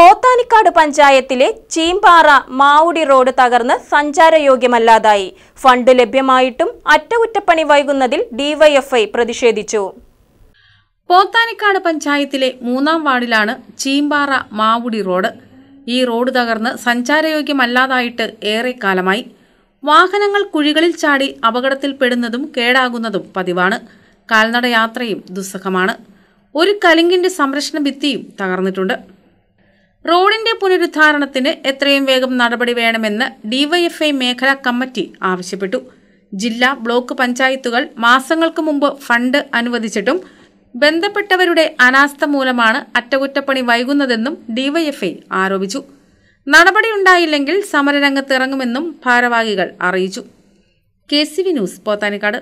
പോത്താനിക്കാട് പഞ്ചായത്തിലെ ചീമ്പാറ മാവുടി റോഡ് തകർന്ന് സഞ്ചാരയോഗ്യമല്ലാതായി ഫണ്ട് ലഭ്യമായിട്ടും അറ്റകുറ്റപ്പണി വൈകുന്നതിൽ ഡിവൈഎഫ്ഐ പ്രതിഷേധിച്ചു പോത്താനിക്കാട് പഞ്ചായത്തിലെ മൂന്നാം വാർഡിലാണ് ചീമ്പാറ മാവുടി റോഡ് ഈ റോഡ് തകർന്ന് സഞ്ചാരയോഗ്യമല്ലാതായിട്ട് ഏറെക്കാലമായി വാഹനങ്ങൾ കുഴികളിൽ ചാടി അപകടത്തിൽപ്പെടുന്നതും കേടാകുന്നതും പതിവാണ് കാൽനടയാത്രയും ദുസ്സഹമാണ് ഒരു കലിങ്കിന്റെ സംരക്ഷണ ഭിത്തിയും തകർന്നിട്ടുണ്ട് പുനരുദ്ധാരണത്തിന് എത്രയും വേഗം നടപടി വേണമെന്ന് ഡിവൈഎഫ്ഐ മേഖലാ കമ്മിറ്റി ആവശ്യപ്പെട്ടു ജില്ലാ ബ്ലോക്ക് പഞ്ചായത്തുകൾ മാസങ്ങൾക്ക് മുമ്പ് ഫണ്ട് അനുവദിച്ചിട്ടും ബന്ധപ്പെട്ടവരുടെ അനാസ്ഥ മൂലമാണ് അറ്റകുറ്റപ്പണി വൈകുന്നതെന്നും ഡിവൈഎഫ്ഐ ആരോപിച്ചു നടപടിയുണ്ടായില്ലെങ്കിൽ സമരരംഗത്തിറങ്ങുമെന്നും ഭാരവാഹികൾ അറിയിച്ചു K C V news Pothanikkad